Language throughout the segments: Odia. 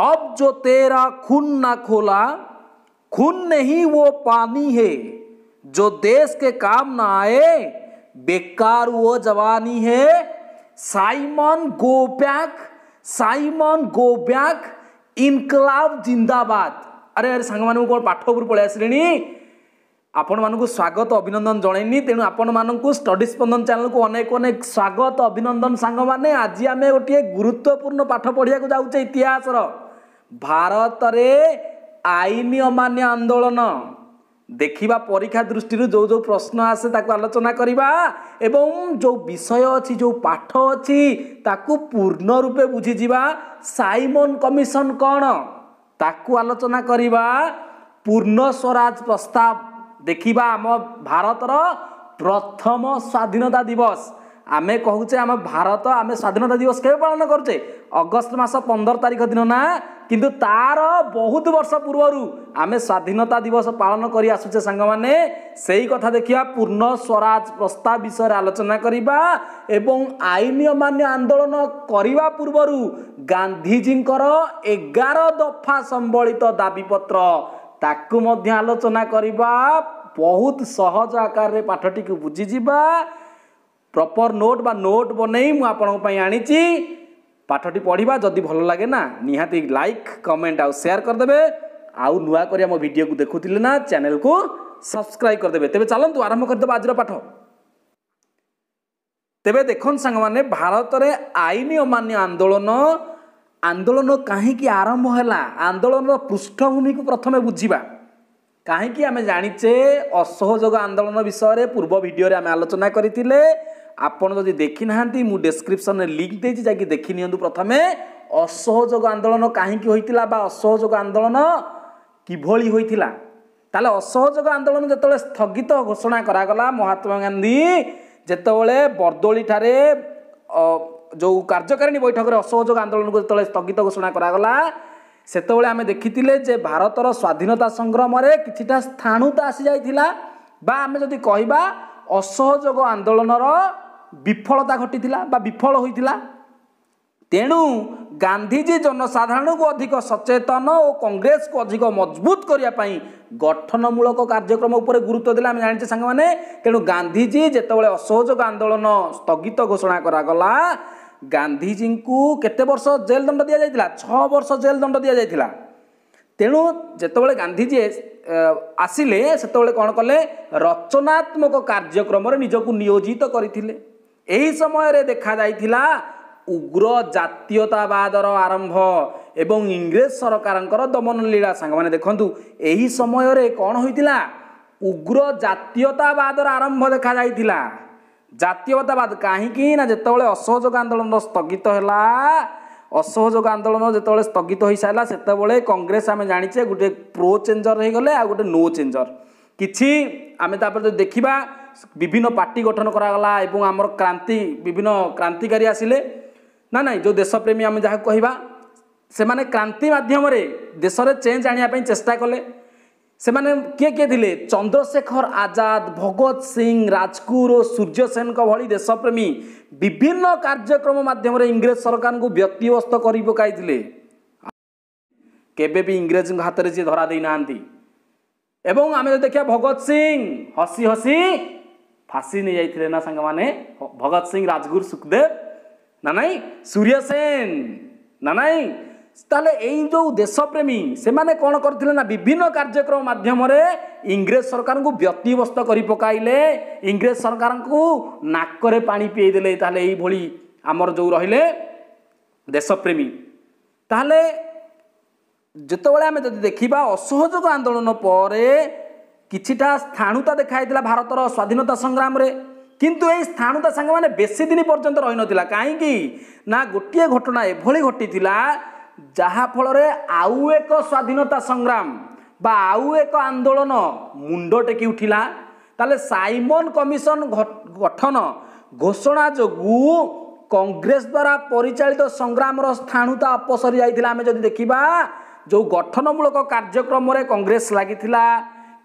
अब जो तेरा खून ना खोला खून नहीं वो पानी है जो देश के काम ना आए बेकार वो जवानी है साइमन गोब्याक साइमन गोब्याक इनकलाब जिंदाबाद अरे अरे ସାଙ୍ଗମାନଙ୍କୁ କ'ଣ ପାଠ ଉପରୁ ପଳେଇ ଆସିଲେଣି ଆପଣମାନଙ୍କୁ ସ୍ୱାଗତ ଅଭିନନ୍ଦନ ଜଣାଇନି ତେଣୁ ଆପଣମାନଙ୍କୁ ଷ୍ଟଡି ସ୍ପନ୍ଦନ ଚ୍ୟାନେଲକୁ ଅନେକ ଅନେକ ସ୍ୱାଗତ ଅଭିନନ୍ଦନ ସାଙ୍ଗମାନେ ଆଜି ଆମେ ଗୋଟିଏ ଗୁରୁତ୍ୱପୂର୍ଣ୍ଣ ପାଠ ପଢ଼ିବାକୁ ଯାଉଛେ ଇତିହାସର ଭାରତରେ ଆଇନ ଅମାନ୍ୟ ଆନ୍ଦୋଳନ ଦେଖିବା ପରୀକ୍ଷା ଦୃଷ୍ଟିରୁ ଯେଉଁ ଯେଉଁ ପ୍ରଶ୍ନ ଆସେ ତାକୁ ଆଲୋଚନା କରିବା ଏବଂ ଯେଉଁ ବିଷୟ ଅଛି ଯେଉଁ ପାଠ ଅଛି ତାକୁ ପୂର୍ଣ୍ଣ ରୂପେ ବୁଝିଯିବା ସାଇମନ କମିଶନ କ'ଣ ତାକୁ ଆଲୋଚନା କରିବା ପୂର୍ଣ୍ଣ ସ୍ୱରାଜ ପ୍ରସ୍ତାବ ଦେଖିବା ଆମ ଭାରତର ପ୍ରଥମ ସ୍ୱାଧୀନତା ଦିବସ ଆମେ କହୁଛେ ଆମ ଭାରତ ଆମେ ସ୍ୱାଧୀନତା ଦିବସ କେବେ ପାଳନ କରୁଛେ ଅଗଷ୍ଟ ମାସ ପନ୍ଦର ତାରିଖ ଦିନ ନା କିନ୍ତୁ ତାର ବହୁତ ବର୍ଷ ପୂର୍ବରୁ ଆମେ ସ୍ୱାଧୀନତା ଦିବସ ପାଳନ କରି ଆସୁଛେ ସାଙ୍ଗମାନେ ସେଇ କଥା ଦେଖିବା ପୂର୍ଣ୍ଣ ସ୍ୱରାଜ ପ୍ରସ୍ତାବ ବିଷୟରେ ଆଲୋଚନା କରିବା ଏବଂ ଆଇନ ମାନ୍ୟ ଆନ୍ଦୋଳନ କରିବା ପୂର୍ବରୁ ଗାନ୍ଧିଜୀଙ୍କର ଏଗାର ଦଫା ସମ୍ବଳିତ ଦାବିପତ୍ର ତାକୁ ମଧ୍ୟ ଆଲୋଚନା କରିବା ବହୁତ ସହଜ ଆକାରରେ ପାଠଟିକୁ ବୁଝିଯିବା প্রপর নোট বা নোট বনাই মু আপনার আনিছি পাঠটি পড়া যদি ভাল লাগে না নিহতি লাইক কমেন্ট আেয়ার করেদেবে আউ নূয়া করে আমার ভিডিও দেখুলে না চ্যানেল কু সবসক্রাইব করেদেবে তেমন চলতু আরম্ভ করেদেব আজর পাঠ তেবে দেখুন সাং মানে ভারতের আইন অমান্য আন্দোলন আন্দোলন কাহিকি আরম্ভ হল আন্দোলনর পৃষ্ঠভূমি প্রথমে বুঝবা কাহিকি আমি জাঁচে অসহযোগ আন্দোলন বিষয়ে পূর্ব ভিডিওরে আমি আলোচনা করে ଆପଣ ଯଦି ଦେଖିନାହାନ୍ତି ମୁଁ ଡେସ୍କ୍ରିପ୍ସନ୍ରେ ଲିଙ୍କ୍ ଦେଇଛି ଯାଇକି ଦେଖିନିଅନ୍ତୁ ପ୍ରଥମେ ଅସହଯୋଗ ଆନ୍ଦୋଳନ କାହିଁକି ହୋଇଥିଲା ବା ଅସହଯୋଗ ଆନ୍ଦୋଳନ କିଭଳି ହୋଇଥିଲା ତାହେଲେ ଅସହଯୋଗ ଆନ୍ଦୋଳନ ଯେତେବେଳେ ସ୍ଥଗିତ ଘୋଷଣା କରାଗଲା ମହାତ୍ମା ଗାନ୍ଧୀ ଯେତେବେଳେ ବର୍ଦ୍ଦୋଳିଠାରେ ଯେଉଁ କାର୍ଯ୍ୟକାରିଣୀ ବୈଠକରେ ଅସହଯୋଗ ଆନ୍ଦୋଳନକୁ ଯେତେବେଳେ ସ୍ଥଗିତ ଘୋଷଣା କରାଗଲା ସେତେବେଳେ ଆମେ ଦେଖିଥିଲେ ଯେ ଭାରତର ସ୍ୱାଧୀନତା ସଂଗ୍ରାମରେ କିଛିଟା ସ୍ଥାଣୁତା ଆସିଯାଇଥିଲା ବା ଆମେ ଯଦି କହିବା ଅସହଯୋଗ ଆନ୍ଦୋଳନର ବିଫଳତା ଘଟିଥିଲା ବା ବିଫଳ ହୋଇଥିଲା ତେଣୁ ଗାନ୍ଧୀଜୀ ଜନସାଧାରଣଙ୍କୁ ଅଧିକ ସଚେତନ ଓ କଂଗ୍ରେସକୁ ଅଧିକ ମଜବୁତ କରିବା ପାଇଁ ଗଠନମୂଳକ କାର୍ଯ୍ୟକ୍ରମ ଉପରେ ଗୁରୁତ୍ୱ ଦେଲେ ଆମେ ଜାଣିଛେ ସାଙ୍ଗମାନେ ତେଣୁ ଗାନ୍ଧୀଜୀ ଯେତେବେଳେ ଅସହଯୋଗ ଆନ୍ଦୋଳନ ସ୍ଥଗିତ ଘୋଷଣା କରାଗଲା ଗାନ୍ଧୀଜୀଙ୍କୁ କେତେ ବର୍ଷ ଜେଲ୍ ଦଣ୍ଡ ଦିଆଯାଇଥିଲା ଛଅ ବର୍ଷ ଜେଲ୍ ଦଣ୍ଡ ଦିଆଯାଇଥିଲା ତେଣୁ ଯେତେବେଳେ ଗାନ୍ଧୀଜୀ ଆସିଲେ ସେତେବେଳେ କ'ଣ କଲେ ରଚନାତ୍ମକ କାର୍ଯ୍ୟକ୍ରମରେ ନିଜକୁ ନିୟୋଜିତ କରିଥିଲେ ଏହି ସମୟରେ ଦେଖାଯାଇଥିଲା ଉଗ୍ର ଜାତୀୟତାବାଦର ଆରମ୍ଭ ଏବଂ ଇଂରେଜ ସରକାରଙ୍କର ଦମନଲୀଳା ସାଙ୍ଗମାନେ ଦେଖନ୍ତୁ ଏହି ସମୟରେ କ'ଣ ହୋଇଥିଲା ଉଗ୍ର ଜାତୀୟତାବାଦର ଆରମ୍ଭ ଦେଖାଯାଇଥିଲା ଜାତୀୟତାବାଦ କାହିଁକି ନା ଯେତେବେଳେ ଅସହଯୋଗ ଆନ୍ଦୋଳନ ସ୍ଥଗିତ ହେଲା ଅସହଯୋଗ ଆନ୍ଦୋଳନ ଯେତେବେଳେ ସ୍ଥଗିତ ହୋଇସାରିଲା ସେତେବେଳେ କଂଗ୍ରେସ ଆମେ ଜାଣିଛେ ଗୋଟେ ପ୍ରୋ ଚେଞ୍ଜର୍ ହୋଇଗଲେ ଆଉ ଗୋଟେ ନୋ ଚେଞ୍ଜର୍ କିଛି ଆମେ ତାପରେ ଯଦି ଦେଖିବା বিভিন্ন পাৰ্টি গঠন কৰা আমাৰ ক্ৰান্তি বিভিন্ন ক্ৰান্তিকাৰী আছিলে না নাই যে দেশপ্ৰেমী আমি যা কয় সেনে ক্ৰান্তি মাধ্যমেৰে দেশৰে চেঞ্জ আনিবা চেষ্টা কলে সেনে কিয় কিয়ে দিলে চন্দ্ৰশেখৰ আজাদ ভগত সিং ৰাজকুৰ সূৰ্যসেন ভৰি দেশপ্ৰেমী বিভিন্ন কাৰ্যক্ৰম মাধ্যমেৰে ইংৰেজ চৰকাৰক ব্যক্তিগ্ৰস্ত কৰি পকাই দিলে কেবি ইংৰেজ হাতেৰে যি ধৰা দেই নাহি এবং আমি দেখিবা ভগত সিং হচি হচি ଫାଶୀ ନେଇଯାଇଥିଲେ ନା ସାଙ୍ଗମାନେ ଭଗତ ସିଂ ରାଜଗୁରୁ ସୁଖଦେବ ନା ନାଇଁ ସୂର୍ଯ୍ୟ ସେନ ନା ନାଇଁ ତାହେଲେ ଏଇ ଯେଉଁ ଦେଶପ୍ରେମୀ ସେମାନେ କ'ଣ କରିଥିଲେ ନା ବିଭିନ୍ନ କାର୍ଯ୍ୟକ୍ରମ ମାଧ୍ୟମରେ ଇଂରେଜ ସରକାରଙ୍କୁ ବ୍ୟତିବ୍ୟସ୍ତ କରି ପକାଇଲେ ଇଂରେଜ ସରକାରଙ୍କୁ ନାକରେ ପାଣି ପିଇଦେଲେ ତାହେଲେ ଏଇଭଳି ଆମର ଯେଉଁ ରହିଲେ ଦେଶପ୍ରେମୀ ତାହେଲେ ଯେତେବେଳେ ଆମେ ଯଦି ଦେଖିବା ଅସହଯୋଗ ଆନ୍ଦୋଳନ ପରେ କିଛିଟା ସ୍ଥାଣୁତା ଦେଖାଯାଇଥିଲା ଭାରତର ସ୍ୱାଧୀନତା ସଂଗ୍ରାମରେ କିନ୍ତୁ ଏହି ସ୍ଥାଣୁତା ସାଙ୍ଗମାନେ ବେଶୀ ଦିନ ପର୍ଯ୍ୟନ୍ତ ରହିନଥିଲା କାହିଁକି ନା ଗୋଟିଏ ଘଟଣା ଏଭଳି ଘଟିଥିଲା ଯାହାଫଳରେ ଆଉ ଏକ ସ୍ୱାଧୀନତା ସଂଗ୍ରାମ ବା ଆଉ ଏକ ଆନ୍ଦୋଳନ ମୁଣ୍ଡ ଟେକି ଉଠିଲା ତାହେଲେ ସାଇମନ୍ କମିଶନ ଗଠନ ଘୋଷଣା ଯୋଗୁଁ କଂଗ୍ରେସ ଦ୍ୱାରା ପରିଚାଳିତ ସଂଗ୍ରାମର ସ୍ଥାଣୁତା ଅପସରି ଯାଇଥିଲା ଆମେ ଯଦି ଦେଖିବା ଯେଉଁ ଗଠନମୂଳକ କାର୍ଯ୍ୟକ୍ରମରେ କଂଗ୍ରେସ ଲାଗିଥିଲା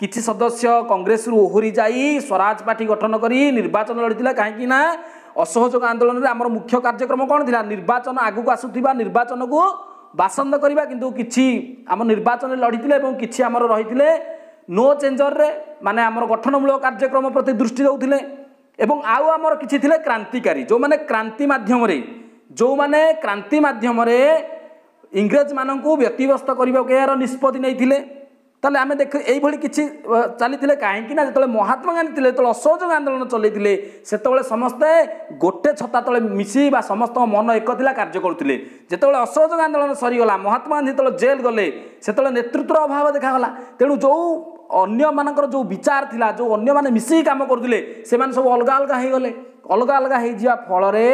କିଛି ସଦସ୍ୟ କଂଗ୍ରେସରୁ ଓହରି ଯାଇ ସ୍ୱରାଜ ପାର୍ଟି ଗଠନ କରି ନିର୍ବାଚନ ଲଢ଼ିଥିଲେ କାହିଁକି ନା ଅସହଯୋଗ ଆନ୍ଦୋଳନରେ ଆମର ମୁଖ୍ୟ କାର୍ଯ୍ୟକ୍ରମ କ'ଣ ଥିଲା ନିର୍ବାଚନ ଆଗକୁ ଆସୁଥିବା ନିର୍ବାଚନକୁ ବାସନ୍ଦ କରିବା କିନ୍ତୁ କିଛି ଆମ ନିର୍ବାଚନରେ ଲଢ଼ିଥିଲେ ଏବଂ କିଛି ଆମର ରହିଥିଲେ ନୋ ଚେଞ୍ଜର୍ରେ ମାନେ ଆମର ଗଠନମୂଳକ କାର୍ଯ୍ୟକ୍ରମ ପ୍ରତି ଦୃଷ୍ଟି ଦେଉଥିଲେ ଏବଂ ଆଉ ଆମର କିଛି ଥିଲେ କ୍ରାନ୍ତିକାରୀ ଯେଉଁମାନେ କ୍ରାନ୍ତି ମାଧ୍ୟମରେ ଯେଉଁମାନେ କ୍ରାନ୍ତି ମାଧ୍ୟମରେ ଇଂରେଜମାନଙ୍କୁ ବ୍ୟତିବ୍ୟସ୍ତ କରିବାକୁ ଏହାର ନିଷ୍ପତ୍ତି ନେଇଥିଲେ ତାହେଲେ ଆମେ ଦେଖ ଏଇଭଳି କିଛି ଚାଲିଥିଲେ କାହିଁକି ନା ଯେତେବେଳେ ମହାତ୍ମା ଗାନ୍ଧୀ ଥିଲେ ଯେତେବେଳେ ଅସହଯୋଗ ଆନ୍ଦୋଳନ ଚଲେଇଥିଲେ ସେତେବେଳେ ସମସ୍ତେ ଗୋଟେ ଛତା ତଳେ ମିଶି ବା ସମସ୍ତଙ୍କ ମନ ଏକ ଥିଲା କାର୍ଯ୍ୟ କରୁଥିଲେ ଯେତେବେଳେ ଅସହଯୋଗ ଆନ୍ଦୋଳନ ସରିଗଲା ମହାତ୍ମା ଗାନ୍ଧୀ ଯେତେବେଳେ ଜେଲ୍ ଗଲେ ସେତେବେଳେ ନେତୃତ୍ୱର ଅଭାବ ଦେଖାଗଲା ତେଣୁ ଯେଉଁ ଅନ୍ୟମାନଙ୍କର ଯେଉଁ ବିଚାର ଥିଲା ଯେଉଁ ଅନ୍ୟମାନେ ମିଶିକି କାମ କରୁଥିଲେ ସେମାନେ ସବୁ ଅଲଗା ଅଲଗା ହେଇଗଲେ ଅଲଗା ଅଲଗା ହେଇଯିବା ଫଳରେ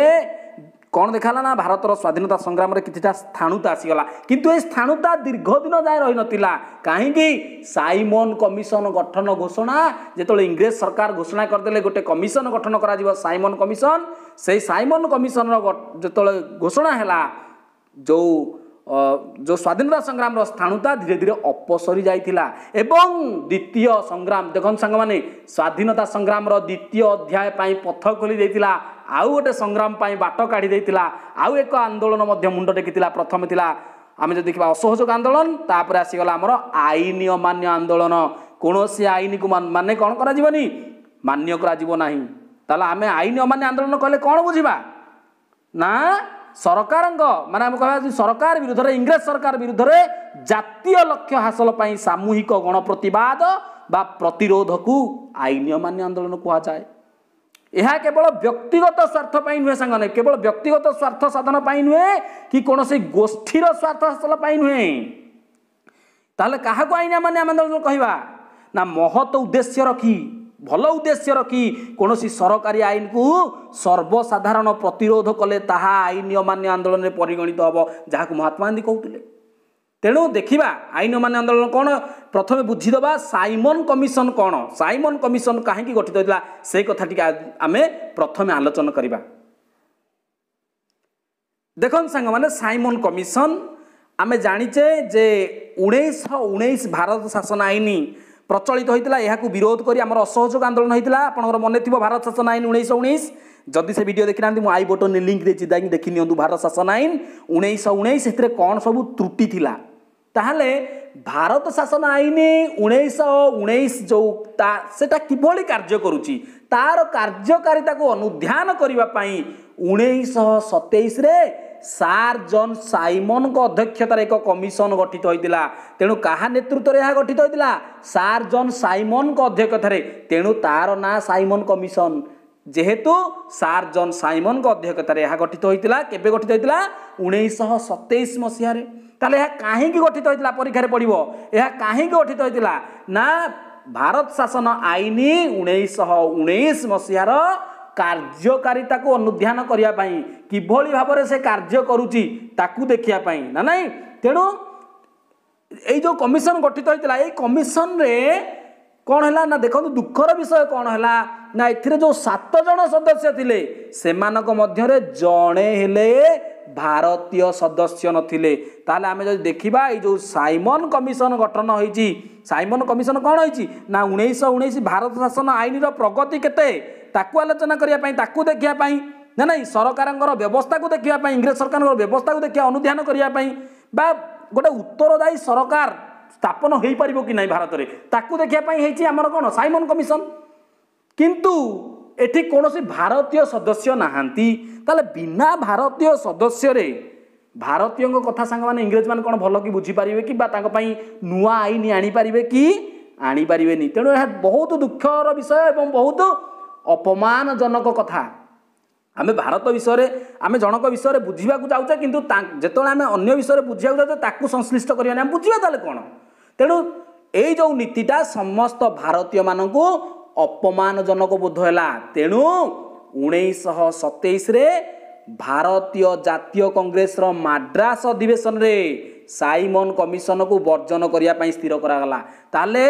କ'ଣ ଦେଖାଲା ନା ଭାରତର ସ୍ୱାଧୀନତା ସଂଗ୍ରାମରେ କିଛିଟା ସ୍ଥାଣୁତା ଆସିଗଲା କିନ୍ତୁ ଏ ସ୍ଥାଣୁତା ଦୀର୍ଘ ଦିନ ଯାଏ ରହିନଥିଲା କାହିଁକି ସାଇମନ୍ କମିଶନ ଗଠନ ଘୋଷଣା ଯେତେବେଳେ ଇଂରେଜ ସରକାର ଘୋଷଣା କରିଦେଲେ ଗୋଟେ କମିଶନ ଗଠନ କରାଯିବ ସାଇମନ୍ କମିଶନ ସେଇ ସାଇମନ୍ କମିଶନର ଯେତେବେଳେ ଘୋଷଣା ହେଲା ଯେଉଁ ଯେଉଁ ସ୍ୱାଧୀନତା ସଂଗ୍ରାମର ସ୍ଥାଣୁତା ଧୀରେ ଧୀରେ ଅପସରି ଯାଇଥିଲା ଏବଂ ଦ୍ୱିତୀୟ ସଂଗ୍ରାମ ଦେଖନ୍ତୁ ସାଙ୍ଗମାନେ ସ୍ୱାଧୀନତା ସଂଗ୍ରାମର ଦ୍ୱିତୀୟ ଅଧ୍ୟାୟ ପାଇଁ ପଥ ଖୋଲି ଦେଇଥିଲା ଆଉ ଗୋଟେ ସଂଗ୍ରାମ ପାଇଁ ବାଟ କାଢ଼ି ଦେଇଥିଲା ଆଉ ଏକ ଆନ୍ଦୋଳନ ମଧ୍ୟ ମୁଣ୍ଡ ଟେକିଥିଲା ପ୍ରଥମ ଥିଲା ଆମେ ଯଦି ଦେଖିବା ଅସହଯୋଗ ଆନ୍ଦୋଳନ ତାପରେ ଆସିଗଲା ଆମର ଆଇନ ଅମାନ୍ୟ ଆନ୍ଦୋଳନ କୌଣସି ଆଇନକୁ ମାନେ କ'ଣ କରାଯିବନି ମାନ୍ୟ କରାଯିବ ନାହିଁ ତାହେଲେ ଆମେ ଆଇନ ଅମାନ୍ୟ ଆନ୍ଦୋଳନ କଲେ କ'ଣ ବୁଝିବା ନା ସରକାରଙ୍କ ମାନେ ଆମେ କହିବା ସରକାର ବିରୁଦ୍ଧରେ ଇଂରେଜ ସରକାର ବିରୁଦ୍ଧରେ ଜାତୀୟ ଲକ୍ଷ୍ୟ ହାସଲ ପାଇଁ ସାମୁହିକ ଗଣପ୍ରତିବାଦ ବା ପ୍ରତିରୋଧକୁ ଆଇନମାନ୍ୟ ଆନ୍ଦୋଳନ କୁହାଯାଏ ଏହା କେବଳ ବ୍ୟକ୍ତିଗତ ସ୍ୱାର୍ଥ ପାଇଁ ନୁହେଁ ସାଙ୍ଗମାନେ କେବଳ ବ୍ୟକ୍ତିଗତ ସ୍ୱାର୍ଥ ସାଧନ ପାଇଁ ନୁହେଁ କି କୌଣସି ଗୋଷ୍ଠୀର ସ୍ୱାର୍ଥ ହାସଲ ପାଇଁ ନୁହେଁ ତାହେଲେ କାହାକୁ ଆଇନମାନ୍ୟ ଆନ୍ଦୋଳନ କହିବା ନା ମହତ ଉଦ୍ଦେଶ୍ୟ ରଖି ଭଲ ଉଦ୍ଦେଶ୍ୟ ରଖି କୌଣସି ସରକାରୀ ଆଇନକୁ ସର୍ବସାଧାରଣ ପ୍ରତିରୋଧ କଲେ ତାହା ଆଇନ ଅମାନ୍ୟ ଆନ୍ଦୋଳନରେ ପରିଗଣିତ ହେବ ଯାହାକୁ ମହାତ୍ମା ଗାନ୍ଧୀ କହୁଥିଲେ ତେଣୁ ଦେଖିବା ଆଇନ ଅମାନ୍ୟ ଆନ୍ଦୋଳନ କ'ଣ ପ୍ରଥମେ ବୁଝିଦେବା ସାଇମନ୍ କମିଶନ କ'ଣ ସାଇମନ୍ କମିଶନ କାହିଁକି ଗଠିତ ହୋଇଥିଲା ସେ କଥା ଟିକେ ଆମେ ପ୍ରଥମେ ଆଲୋଚନା କରିବା ଦେଖନ୍ତୁ ସାଙ୍ଗମାନେ ସାଇମନ୍ କମିଶନ ଆମେ ଜାଣିଛେ ଯେ ଉଣେଇଶହ ଉଣେଇଶ ଭାରତ ଶାସନ ଆଇନ ପ୍ରଚଳିତ ହୋଇଥିଲା ଏହାକୁ ବିରୋଧ କରି ଆମର ଅସହଯୋଗ ଆନ୍ଦୋଳନ ହୋଇଥିଲା ଆପଣଙ୍କର ମନେ ଥିବ ଭାରତ ଶାସନ ଆଇନ ଉଣେଇଶହ ଉଣେଇଶ ଯଦି ସେ ଭିଡ଼ିଓ ଦେଖିନାହାନ୍ତି ମୁଁ ଆଇ ବଟନ୍ରେ ଲିଙ୍କ୍ ଦେଇଛି ଯାଇକି ଦେଖି ନିଅନ୍ତୁ ଭାରତ ଶାସନ ଆଇନ ଉଣେଇଶହ ଉଣେଇଶ ସେଥିରେ କ'ଣ ସବୁ ତ୍ରୁଟି ଥିଲା ତାହେଲେ ଭାରତ ଶାସନ ଆଇନ ଉଣେଇଶହ ଉଣେଇଶ ଯେଉଁ ତା ସେଟା କିଭଳି କାର୍ଯ୍ୟ କରୁଛି ତା'ର କାର୍ଯ୍ୟକାରିତାକୁ ଅନୁଧ୍ୟାନ କରିବା ପାଇଁ ଉଣେଇଶହ ସତେଇଶରେ ସାର୍ ଜନ୍ ସାଇମନ୍ଙ୍କ ଅଧ୍ୟକ୍ଷତାରେ ଏକ କମିଶନ ଗଠିତ ହୋଇଥିଲା ତେଣୁ କାହା ନେତୃତ୍ୱରେ ଏହା ଗଠିତ ହୋଇଥିଲା ସାର୍ ଜନ୍ ସାଇମନ୍ଙ୍କ ଅଧ୍ୟକ୍ଷତାରେ ତେଣୁ ତା'ର ନାଁ ସାଇମନ୍ କମିଶନ ଯେହେତୁ ସାର୍ ଜନ୍ ସାଇମନ୍ଙ୍କ ଅଧ୍ୟକ୍ଷତାରେ ଏହା ଗଠିତ ହୋଇଥିଲା କେବେ ଗଠିତ ହୋଇଥିଲା ଉଣେଇଶହ ସତେଇଶ ମସିହାରେ ତାହେଲେ ଏହା କାହିଁକି ଗଠିତ ହୋଇଥିଲା ପରୀକ୍ଷାରେ ପଡ଼ିବ ଏହା କାହିଁକି ଗଠିତ ହୋଇଥିଲା ନା ଭାରତ ଶାସନ ଆଇନ ଉଣେଇଶହ ଉଣେଇଶ ମସିହାର କାର୍ଯ୍ୟକାରିତାକୁ ଅନୁଧ୍ୟାନ କରିବା ପାଇଁ କିଭଳି ଭାବରେ ସେ କାର୍ଯ୍ୟ କରୁଛି ତାକୁ ଦେଖିବା ପାଇଁ ନା ନାହିଁ ତେଣୁ ଏଇ ଯେଉଁ କମିଶନ ଗଠିତ ହୋଇଥିଲା ଏଇ କମିଶନରେ କ'ଣ ହେଲା ନା ଦେଖନ୍ତୁ ଦୁଃଖର ବିଷୟ କ'ଣ ହେଲା ନା ଏଥିରେ ଯେଉଁ ସାତ ଜଣ ସଦସ୍ୟ ଥିଲେ ସେମାନଙ୍କ ମଧ୍ୟରେ ଜଣେ ହେଲେ ଭାରତୀୟ ସଦସ୍ୟ ନଥିଲେ ତାହେଲେ ଆମେ ଯଦି ଦେଖିବା ଏଇ ଯେଉଁ ସାଇମନ କମିଶନ ଗଠନ ହୋଇଛି ସାଇମନ କମିଶନ କ'ଣ ହୋଇଛି ନା ଉଣେଇଶହ ଉଣେଇଶ ଭାରତ ଶାସନ ଆଇନର ପ୍ରଗତି କେତେ ତାକୁ ଆଲୋଚନା କରିବା ପାଇଁ ତାକୁ ଦେଖିବା ପାଇଁ ନା ନାଇଁ ସରକାରଙ୍କର ବ୍ୟବସ୍ଥାକୁ ଦେଖିବା ପାଇଁ ଇଂରେଜ ସରକାରଙ୍କର ବ୍ୟବସ୍ଥାକୁ ଦେଖିବା ଅନୁଧ୍ୟାନ କରିବା ପାଇଁ ବା ଗୋଟେ ଉତ୍ତରଦାୟୀ ସରକାର ସ୍ଥାପନ ହୋଇପାରିବ କି ନାହିଁ ଭାରତରେ ତାକୁ ଦେଖିବା ପାଇଁ ହେଇଛି ଆମର କ'ଣ ସାଇମନ୍ କମିଶନ କିନ୍ତୁ ଏଠି କୌଣସି ଭାରତୀୟ ସଦସ୍ୟ ନାହାନ୍ତି ତାହେଲେ ବିନା ଭାରତୀୟ ସଦସ୍ୟରେ ଭାରତୀୟଙ୍କ କଥା ସାଙ୍ଗମାନେ ଇଂରେଜମାନେ କ'ଣ ଭଲ କି ବୁଝିପାରିବେ କି ବା ତାଙ୍କ ପାଇଁ ନୂଆ ଆଇନ ଆଣିପାରିବେ କି ଆଣିପାରିବେନି ତେଣୁ ଏହା ବହୁତ ଦୁଃଖର ବିଷୟ ଏବଂ ବହୁତ ଅପମାନଜନକ କଥା ଆମେ ଭାରତ ବିଷୟରେ ଆମେ ଜଣଙ୍କ ବିଷୟରେ ବୁଝିବାକୁ ଯାଉଛେ କିନ୍ତୁ ଯେତେବେଳେ ଆମେ ଅନ୍ୟ ବିଷୟରେ ବୁଝିବାକୁ ଯାଉଛେ ତାକୁ ସଂଶ୍ଲିଷ୍ଟ କରିବାନି ଆମେ ବୁଝିବା ତାହେଲେ କ'ଣ ତେଣୁ ଏଇ ଯେଉଁ ନୀତିଟା ସମସ୍ତ ଭାରତୀୟମାନଙ୍କୁ ଅପମାନଜନକ ବୋଧ ହେଲା ତେଣୁ ଉଣେଇଶହ ସତେଇଶରେ ଭାରତୀୟ ଜାତୀୟ କଂଗ୍ରେସର ମାଡ୍ରାସ ଅଧିବେଶନରେ ସାଇମନ କମିଶନକୁ ବର୍ଜନ କରିବା ପାଇଁ ସ୍ଥିର କରାଗଲା ତାହେଲେ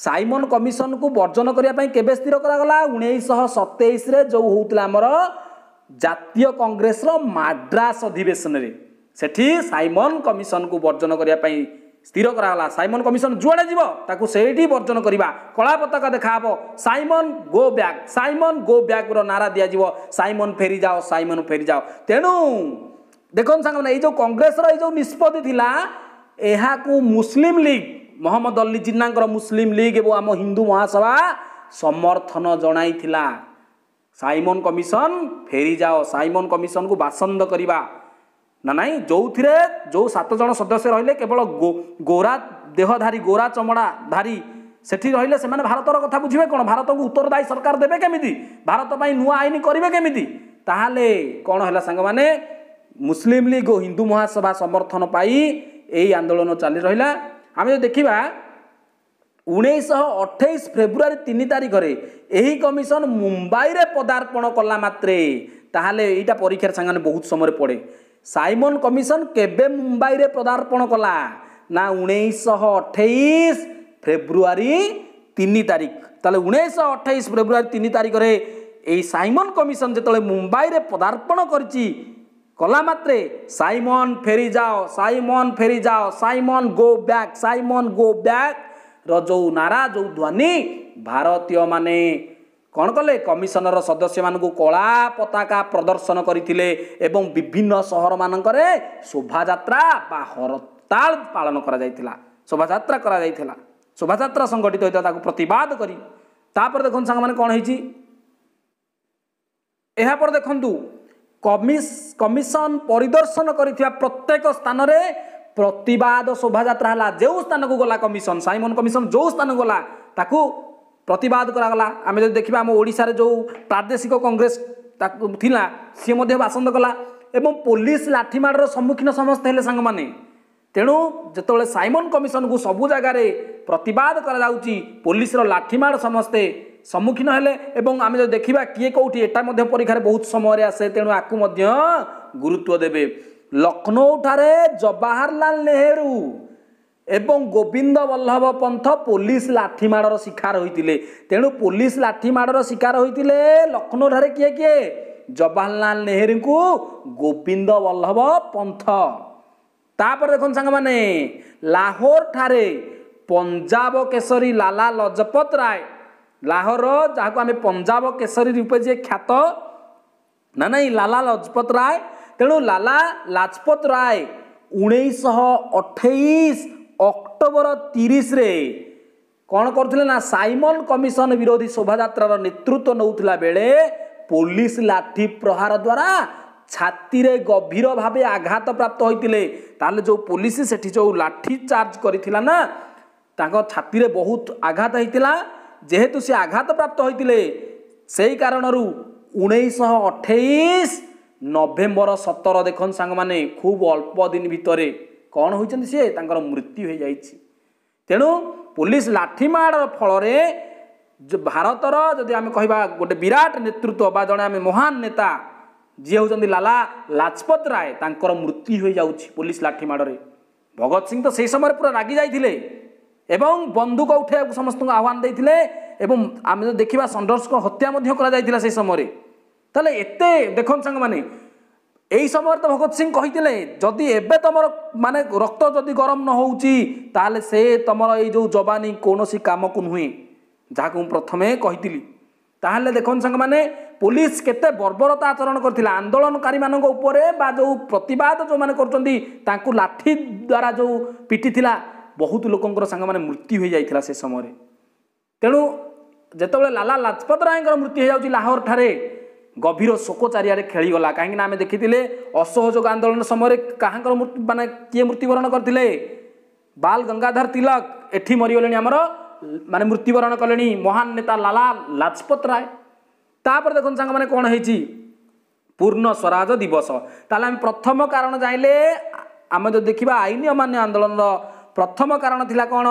ସାଇମନ କମିଶନକୁ ବର୍ଜନ କରିବା ପାଇଁ କେବେ ସ୍ଥିର କରାଗଲା ଉଣେଇଶହ ସତେଇଶରେ ଯେଉଁ ହେଉଥିଲା ଆମର ଜାତୀୟ କଂଗ୍ରେସର ମାଡ୍ରାସ ଅଧିବେଶନରେ ସେଠି ସାଇମନ କମିଶନକୁ ବର୍ଜନ କରିବା ପାଇଁ ସ୍ଥିର କରାଗଲା ସାଇମନ କମିଶନ ଯୁଆଡ଼େ ଯିବ ତାକୁ ସେଇଠି ବର୍ଜନ କରିବା କଳା ପତାକା ଦେଖା ହେବ Simon go back Simon go ବ୍ୟାଗ୍ର ନାରା ଦିଆଯିବ ସାଇମନ ଫେରିଯାଅ ସାଇମନ ଫେରିଯାଅ ତେଣୁ ଦେଖନ୍ତୁ ସାଙ୍ଗମାନେ ଏଇ ଯେଉଁ କଂଗ୍ରେସର ଏଇ ଯେଉଁ ନିଷ୍ପତ୍ତି ଥିଲା ଏହାକୁ ମୁସଲିମ ଲିଗ୍ ମହମ୍ମଦ ଅଲ୍ଲୀ ଜିନ୍ନାଙ୍କର ମୁସଲିମ୍ ଲିଗ୍ ଏବଂ ଆମ ହିନ୍ଦୁ ମହାସଭା ସମର୍ଥନ ଜଣାଇଥିଲା ସାଇମନ୍ କମିଶନ୍ ଫେରିଯାଅ ସାଇମନ୍ କମିଶନ୍କୁ ବାସନ୍ଦ କରିବା ନା ନାଇଁ ଯେଉଁଥିରେ ଯେଉଁ ସାତ ଜଣ ସଦସ୍ୟ ରହିଲେ କେବଳ ଗୋରା ଦେହଧାରୀ ଗୋରା ଚମଡ଼ା ଧାରୀ ସେଠି ରହିଲେ ସେମାନେ ଭାରତର କଥା ବୁଝିବେ କ'ଣ ଭାରତକୁ ଉତ୍ତରଦାୟୀ ସରକାର ଦେବେ କେମିତି ଭାରତ ପାଇଁ ନୂଆ ଆଇନ କରିବେ କେମିତି ତାହେଲେ କ'ଣ ହେଲା ସାଙ୍ଗମାନେ ମୁସଲିମ୍ ଲିଗ୍ ଓ ହିନ୍ଦୁ ମହାସଭା ସମର୍ଥନ ପାଇ ଏହି ଆନ୍ଦୋଳନ ଚାଲି ରହିଲା ଆମେ ଯଦି ଦେଖିବା ଉଣେଇଶହ ଅଠେଇଶ ଫେବୃଆରୀ ତିନି ତାରିଖରେ ଏହି କମିଶନ ମୁମ୍ବାଇରେ ପଦାର୍ପଣ କଲା ମାତ୍ରେ ତାହେଲେ ଏଇଟା ପରୀକ୍ଷାରେ ସାଙ୍ଗମାନେ ବହୁତ ସମୟରେ ପଡ଼େ ସାଇମନ୍ କମିଶନ କେବେ ମୁମ୍ବାଇରେ ପଦାର୍ପଣ କଲା ନା ଉଣେଇଶହ ଅଠେଇଶ ଫେବୃଆରୀ ତିନି ତାରିଖ ତାହେଲେ ଉଣେଇଶହ ଅଠେଇଶ ଫେବୃଆରୀ ତିନି ତାରିଖରେ এই সাইমন কমিশন যেতবে মুম্বাইরে পদার্পণ করেছি କଲା ମାତ୍ରେ ସାଇମନ୍ ଫେରି ଫେରିଯାଅ ସାଇମନ୍ ଯାଅ Simon go back Simon go back ର ଯେଉଁ ନାରା ଯେଉଁ ଧ୍ୱନି ଭାରତୀୟମାନେ କ'ଣ କଲେ କମିଶନର ସଦସ୍ୟମାନଙ୍କୁ କଳା ପତାକା ପ୍ରଦର୍ଶନ କରିଥିଲେ ଏବଂ ବିଭିନ୍ନ ସହର ମାନଙ୍କରେ ଶୋଭାଯାତ୍ରା ବା ହରତାଳ ପାଳନ କରାଯାଇଥିଲା ଶୋଭାଯାତ୍ରା କରାଯାଇଥିଲା ଶୋଭାଯାତ୍ରା ସଂଗଠିତ ହୋଇଥିଲା ତାକୁ ପ୍ରତିବାଦ କରି ତାପରେ ଦେଖନ୍ତୁ ସାଙ୍ଗମାନେ କ'ଣ ହେଇଛି ଏହାପରେ ଦେଖନ୍ତୁ କମିଶନ ପରିଦର୍ଶନ କରିଥିବା ପ୍ରତ୍ୟେକ ସ୍ଥାନରେ ପ୍ରତିବାଦ ଶୋଭାଯାତ୍ରା ହେଲା ଯେଉଁ ସ୍ଥାନକୁ ଗଲା କମିଶନ ସାଇମନ କମିଶନ ଯେଉଁ ସ୍ଥାନକୁ ଗଲା ତାକୁ ପ୍ରତିବାଦ କରାଗଲା ଆମେ ଯଦି ଦେଖିବା ଆମ ଓଡ଼ିଶାରେ ଯେଉଁ ପ୍ରାଦେଶିକ କଂଗ୍ରେସ ତାକୁ ଥିଲା ସିଏ ମଧ୍ୟ ବାସନ୍ଦ କଲା ଏବଂ ପୋଲିସ ଲାଠିମାଡ଼ର ସମ୍ମୁଖୀନ ସମସ୍ତେ ହେଲେ ସାଙ୍ଗମାନେ ତେଣୁ ଯେତେବେଳେ ସାଇମନ କମିଶନକୁ ସବୁ ଜାଗାରେ ପ୍ରତିବାଦ କରାଯାଉଛି ପୋଲିସର ଲାଠିମାଡ଼ ସମସ୍ତେ ସମ୍ମୁଖୀନ ହେଲେ ଏବଂ ଆମେ ଯଦି ଦେଖିବା କିଏ କେଉଁଠି ଏଟା ମଧ୍ୟ ପରୀକ୍ଷାରେ ବହୁତ ସମୟରେ ଆସେ ତେଣୁ ଆକୁ ମଧ୍ୟ ଗୁରୁତ୍ୱ ଦେବେ ଲକ୍ଷ୍ନୌଠାରେ ଜବାହରଲାଲ ନେହେରୁ ଏବଂ ଗୋବିନ୍ଦ ବଲ୍ଲଭ ପନ୍ଥ ପୋଲିସ ଲାଠିମାଡ଼ର ଶିକାର ହୋଇଥିଲେ ତେଣୁ ପୋଲିସ ଲାଠିମାଡ଼ର ଶିକାର ହୋଇଥିଲେ ଲକ୍ଷ୍ନୌଠାରେ କିଏ କିଏ ଜବାହରଲାଲ ନେହେରୁଙ୍କୁ ଗୋବିନ୍ଦ ବଲ୍ଲଭ ପନ୍ଥ ତାପରେ ଦେଖନ୍ତୁ ସାଙ୍ଗମାନେ ଲାହୋରଠାରେ ପଞ୍ଜାବ କେଶରୀ ଲାଲା ଲଜପତ ରାୟ ଲାହୋର ଯାହାକୁ ଆମେ ପଞ୍ଜାବ କେଶରୀ ରୂପେ ଯିଏ ଖ୍ୟାତ ନା ନାହିଁ ଲାଲା ଲଜପତ ରାୟ ତେଣୁ ଲାଲା ଲାଜପତ ରାୟ ଉଣେଇଶହ ଅଠେଇଶ ଅକ୍ଟୋବର ତିରିଶରେ କ'ଣ କରୁଥିଲେ ନା ସାଇମନ କମିଶନ ବିରୋଧୀ ଶୋଭାଯାତ୍ରାର ନେତୃତ୍ୱ ନେଉଥିଲା ବେଳେ ପୋଲିସ ଲାଠି ପ୍ରହାର ଦ୍ୱାରା ଛାତିରେ ଗଭୀର ଭାବେ ଆଘାତ ପ୍ରାପ୍ତ ହୋଇଥିଲେ ତାହେଲେ ଯେଉଁ ପୋଲିସ ସେଠି ଯେଉଁ ଲାଠି ଚାର୍ଜ କରିଥିଲା ନା ତାଙ୍କ ଛାତିରେ ବହୁତ ଆଘାତ ହେଇଥିଲା ଯେହେତୁ ସେ ଆଘାତପ୍ରାପ୍ତ ହୋଇଥିଲେ ସେହି କାରଣରୁ ଉଣେଇଶହ ଅଠେଇଶ ନଭେମ୍ବର ସତର ଦେଖନ୍ତୁ ସାଙ୍ଗମାନେ ଖୁବ୍ ଅଳ୍ପ ଦିନ ଭିତରେ କ'ଣ ହୋଇଛନ୍ତି ସିଏ ତାଙ୍କର ମୃତ୍ୟୁ ହୋଇଯାଇଛି ତେଣୁ ପୋଲିସ ଲାଠିମାଡ଼ର ଫଳରେ ଭାରତର ଯଦି ଆମେ କହିବା ଗୋଟେ ବିରାଟ ନେତୃତ୍ୱ ବା ଜଣେ ଆମେ ମହାନ ନେତା ଯିଏ ହେଉଛନ୍ତି ଲାଲା ଲାଜପତ ରାୟ ତାଙ୍କର ମୃତ୍ୟୁ ହୋଇଯାଉଛି ପୋଲିସ ଲାଠିମାଡ଼ରେ ଭଗତ ସିଂ ତ ସେହି ସମୟରେ ପୁରା ରାଗି ଯାଇଥିଲେ এবং বন্ধুক উঠাইବାକୁ ସମସ୍ତଙ୍କୁ ଆହ୍ୱାନ ଦେଇଥିଲେ ଏବଂ ଆମେ ଯଦି ଦେଖିବା ଷଣ୍ଢର୍ଷଙ୍କ ହତ୍ୟା ମଧ୍ୟ କରାଯାଇଥିଲା ସେହି ସମୟରେ ତାହେଲେ ଏତେ ଦେଖନ୍ତୁ ସାଙ୍ଗମାନେ ଏହି ସମୟରେ ତ ଭଗତ ସିଂ କହିଥିଲେ ଯଦି ଏବେ ତମର ମାନେ ରକ୍ତ ଯଦି ଗରମ ନ ହେଉଛି ତାହେଲେ ସେ ତମର ଏଇ ଯେଉଁ ଯବାନୀ କୌଣସି କାମକୁ ନୁହେଁ ଯାହାକୁ ମୁଁ ପ୍ରଥମେ କହିଥିଲି ତାହେଲେ ଦେଖନ୍ତୁ ସାଙ୍ଗମାନେ ପୋଲିସ କେତେ ବର୍ବରତା ଆଚରଣ କରିଥିଲା ଆନ୍ଦୋଳନକାରୀମାନଙ୍କ ଉପରେ ବା ଯେଉଁ ପ୍ରତିବାଦ ଯେଉଁମାନେ କରୁଛନ୍ତି ତାଙ୍କୁ ଲାଠି ଦ୍ୱାରା ଯେଉଁ ପିଟିଥିଲା ବହୁତ ଲୋକଙ୍କର ସାଙ୍ଗମାନେ ମୃତ୍ୟୁ ହୋଇଯାଇଥିଲା ସେ ସମୟରେ ତେଣୁ ଯେତେବେଳେ ଲାଲା ଲାଜପତ ରାୟଙ୍କର ମୃତ୍ୟୁ ହୋଇଯାଉଛି ଲାହୋରଠାରେ ଗଭୀର ଶୋକ ଚାରିଆଡ଼େ ଖେଳିଗଲା କାହିଁକିନା ଆମେ ଦେଖିଥିଲେ ଅସହଯୋଗ ଆନ୍ଦୋଳନ ସମୟରେ କାହାଙ୍କର ମାନେ କିଏ ମୃତ୍ୟୁବରଣ କରିଥିଲେ ବାଲ ଗଙ୍ଗାଧର ତିଲକ ଏଠି ମରିଗଲେଣି ଆମର ମାନେ ମୃତ୍ୟୁବରଣ କଲେଣି ମହାନ ନେତା ଲାଲା ଲାଜପତ ରାୟ ତାପରେ ଦେଖନ୍ତୁ ସାଙ୍ଗମାନେ କ'ଣ ହେଇଛି ପୂର୍ଣ୍ଣ ସ୍ୱରାଜ ଦିବସ ତାହେଲେ ଆମେ ପ୍ରଥମ କାରଣ ଜାଣିଲେ ଆମେ ଯଦି ଦେଖିବା ଆଇନ ଅମାନ୍ୟ ଆନ୍ଦୋଳନର ପ୍ରଥମ କାରଣ ଥିଲା କ'ଣ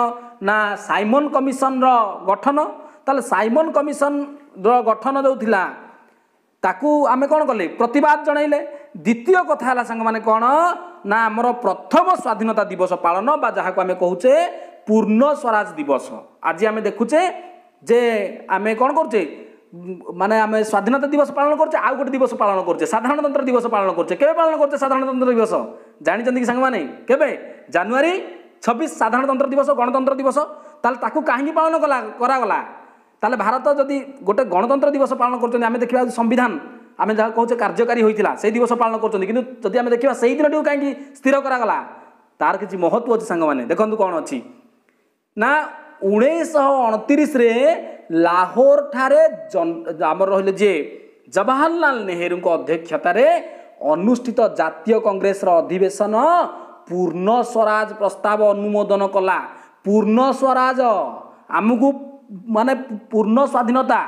ନା ସାଇମନ୍ କମିଶନ୍ର ଗଠନ ତାହେଲେ ସାଇମନ୍ କମିଶନ୍ର ଗଠନ ଯେଉଁ ଥିଲା ତାକୁ ଆମେ କ'ଣ କଲେ ପ୍ରତିବାଦ ଜଣାଇଲେ ଦ୍ୱିତୀୟ କଥା ହେଲା ସାଙ୍ଗମାନେ କ'ଣ ନା ଆମର ପ୍ରଥମ ସ୍ୱାଧୀନତା ଦିବସ ପାଳନ ବା ଯାହାକୁ ଆମେ କହୁଛେ ପୂର୍ଣ୍ଣ ସ୍ୱରାଜ ଦିବସ ଆଜି ଆମେ ଦେଖୁଛେ ଯେ ଆମେ କ'ଣ କରୁଛେ ମାନେ ଆମେ ସ୍ୱାଧୀନତା ଦିବସ ପାଳନ କରୁଛେ ଆଉ ଗୋଟେ ଦିବସ ପାଳନ କରୁଛେ ସାଧାରଣତନ୍ତ୍ର ଦିବସ ପାଳନ କରୁଛେ କେବେ ପାଳନ କରୁଛେ ସାଧାରଣତନ୍ତ୍ର ଦିବସ ଜାଣିଛନ୍ତି କି ସାଙ୍ଗମାନେ କେବେ ଜାନୁଆରୀ ছবিশ সাধারণতন্ত্র দিবস গণতন্ত্র দিবস তাহলে তাকে কী পালন কলা করাগলা তাহলে ভারত যদি গোটে গণতন্ত্র দিবস পালন করছেন আমি দেখা সংবিধান আমি যা কৌছে কার্যকারী হয়েছিল সেই দিবস পালন করছেন কিন্তু যদি আমি দেখা সেই দিনটি কী স্থির করাগলা তার কিছু মহত্ব অ সাং মানে দেখুন কোণ অনা উনিশশো অণতিশে লাহোর ঠার আমার রহিল যে জওয়াহরলাল নেহরু অধ্যক্ষতার অনুষ্ঠিত জাতীয় কংগ্রেসর অধিবেশন ପୂର୍ଣ୍ଣ ସ୍ୱରାଜ ପ୍ରସ୍ତାବ ଅନୁମୋଦନ କଲା ପୂର୍ଣ୍ଣ ସ୍ୱରାଜ ଆମକୁ ମାନେ ପୂର୍ଣ୍ଣ ସ୍ୱାଧୀନତା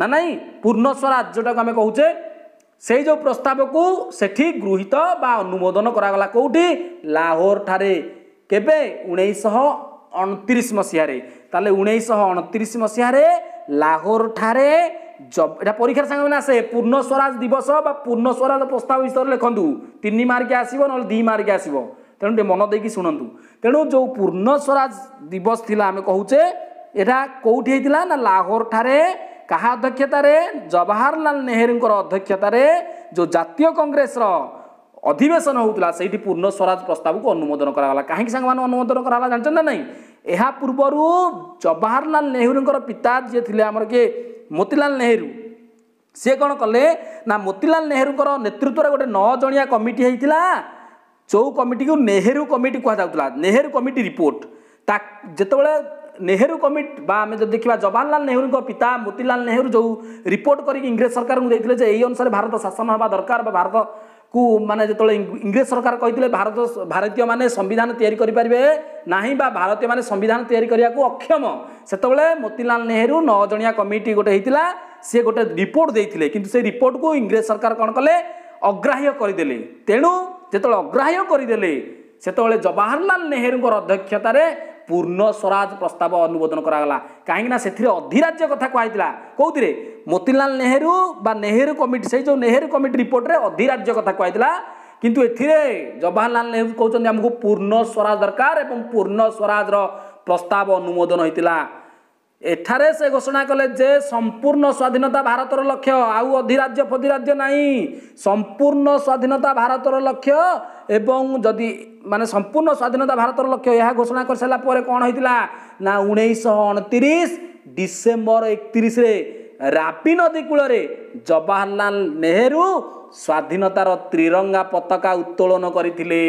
ନା ନାଇଁ ପୂର୍ଣ୍ଣ ସ୍ୱରାଜ ଯେଉଁଟାକୁ ଆମେ କହୁଛେ ସେଇ ଯେଉଁ ପ୍ରସ୍ତାବକୁ ସେଠି ଗୃହୀତ ବା ଅନୁମୋଦନ କରାଗଲା କେଉଁଠି ଲାହୋର ଠାରେ କେବେ ଉଣେଇଶହ ଅଣତିରିଶ ମସିହାରେ ତାହେଲେ ଉଣେଇଶହ ଅଣତିରିଶ ମସିହାରେ ଲାହୋର ଠାରେ ଏଇଟା ପରୀକ୍ଷାରେ ସାଙ୍ଗମାନେ ଆସେ ପୂର୍ଣ୍ଣ ସ୍ୱରାଜ ଦିବସ ବା ପୂର୍ଣ୍ଣ ସ୍ୱରାଜ ପ୍ରସ୍ତାବ ବିଷୟରେ ଲେଖନ୍ତୁ ତିନି ମାର୍କ ଆସିବ ନହେଲେ ଦୁଇ ମାର୍କ ଆସିବ তেণু ଟିକେ ମନ ଦେଇକି ଶୁଣନ୍ତୁ ତେଣୁ ଯେଉଁ ପୂର୍ଣ୍ଣ ସ୍ୱରାଜ ଦିବସ ଥିଲା ଆମେ କହୁଛେ ଏଇଟା କେଉଁଠି ହେଇଥିଲା ନା ଲାହୋରଠାରେ କାହା ଅଧ୍ୟକ୍ଷତାରେ ଜବାହରଲାଲ ନେହେରୁଙ୍କର ଅଧ୍ୟକ୍ଷତାରେ ଯେଉଁ ଜାତୀୟ କଂଗ୍ରେସର ଅଧିବେଶନ ହେଉଥିଲା ସେଇଠି ପୂର୍ଣ୍ଣ ସ୍ୱରାଜ ପ୍ରସ୍ତାବକୁ ଅନୁମୋଦନ କରାଗଲା କାହିଁକି ସାଙ୍ଗମାନେ ଅନୁମୋଦନ କରାଗଲା ଜାଣିଛନ୍ତି ନା ନାହିଁ ଏହା ପୂର୍ବରୁ ଜବାହରଲାଲ ନେହେରୁଙ୍କର ପିତା ଯିଏ ଥିଲେ ଆମର କିଏ ମୋତିଲାଲ ନେହେରୁ ସିଏ କ'ଣ କଲେ ନା ମୋତିଲାଲ ନେହେରୁଙ୍କର ନେତୃତ୍ୱରେ ଗୋଟେ ନଅ ଜଣିଆ କମିଟି ହେଇଥିଲା ଚଉ କମିଟିକୁ ନେହେରୁ କମିଟି କୁହାଯାଉଥିଲା ନେହେରୁ କମିଟି ରିପୋର୍ଟ ତା ଯେତେବେଳେ ନେହେରୁ କମିଟି ବା ଆମେ ଯଦି ଦେଖିବା ଜବାହରଲାଲ ନେହେରୁଙ୍କ ପିତା ମୋତିଲାଲ ନେହେରୁ ଯେଉଁ ରିପୋର୍ଟ କରିକି ଇଂରେଜ ସରକାରଙ୍କୁ ଦେଇଥିଲେ ଯେ ଏଇ ଅନୁସାରେ ଭାରତ ଶାସନ ହେବା ଦରକାର ବା ଭାରତକୁ ମାନେ ଯେତେବେଳେ ଇଂରେଜ ସରକାର କହିଥିଲେ ଭାରତ ଭାରତୀୟମାନେ ସମ୍ବିଧାନ ତିଆରି କରିପାରିବେ ନାହିଁ ବା ଭାରତୀୟମାନେ ସମ୍ବିଧାନ ତିଆରି କରିବାକୁ ଅକ୍ଷମ ସେତେବେଳେ ମୋତିଲାଲ ନେହେରୁ ନଅ ଜଣିଆ କମିଟି ଗୋଟେ ହେଇଥିଲା ସିଏ ଗୋଟେ ରିପୋର୍ଟ ଦେଇଥିଲେ କିନ୍ତୁ ସେ ରିପୋର୍ଟକୁ ଇଂରେଜ ସରକାର କ'ଣ କଲେ ଅଗ୍ରାହ୍ୟ କରିଦେଲେ ତେଣୁ ଯେତେବେଳେ ଅଗ୍ରାହ୍ୟ କରିଦେଲେ ସେତେବେଳେ ଜବାହରଲାଲ ନେହେରୁଙ୍କର ଅଧ୍ୟକ୍ଷତାରେ ପୂର୍ଣ୍ଣ ସ୍ୱରାଜ ପ୍ରସ୍ତାବ ଅନୁମୋଦନ କରାଗଲା କାହିଁକିନା ସେଥିରେ ଅଧିରାଜ୍ୟ କଥା କୁହାଯାଇଥିଲା କେଉଁଥିରେ ମୋତିଲାଲ ନେହେରୁ ବା ନେହେରୁ କମିଟି ସେଇ ଯେଉଁ ନେହେରୁ କମିଟି ରିପୋର୍ଟରେ ଅଧିରାଜ୍ୟ କଥା କୁହାଯାଇଥିଲା କିନ୍ତୁ ଏଥିରେ ଜବାହରଲାଲ ନେହେରୁ କହୁଛନ୍ତି ଆମକୁ ପୂର୍ଣ୍ଣ ସ୍ୱରାଜ ଦରକାର ଏବଂ ପୂର୍ଣ୍ଣ ସ୍ୱରାଜର ପ୍ରସ୍ତାବ ଅନୁମୋଦନ ହୋଇଥିଲା ଏଠାରେ ସେ ଘୋଷଣା କଲେ ଯେ ସମ୍ପୂର୍ଣ୍ଣ ସ୍ୱାଧୀନତା ଭାରତର ଲକ୍ଷ୍ୟ ଆଉ ଅଧିରାଜ୍ୟ ଫଧିରାଜ୍ୟ ନାହିଁ ସମ୍ପୂର୍ଣ୍ଣ ସ୍ୱାଧୀନତା ଭାରତର ଲକ୍ଷ୍ୟ ଏବଂ ଯଦି ମାନେ ସମ୍ପୂର୍ଣ୍ଣ ସ୍ୱାଧୀନତା ଭାରତର ଲକ୍ଷ୍ୟ ଏହା ଘୋଷଣା କରିସାରିଲା ପରେ କ'ଣ ହୋଇଥିଲା ନା ଉଣେଇଶହ ଅଣତିରିଶ ଡିସେମ୍ବର ଏକତିରିଶରେ ରାପି ନଦୀ କୂଳରେ ଜବାହାରଲାଲ ନେହେରୁ ସ୍ୱାଧୀନତାର ତ୍ରିରଙ୍ଗା ପତାକା ଉତ୍ତୋଳନ କରିଥିଲେ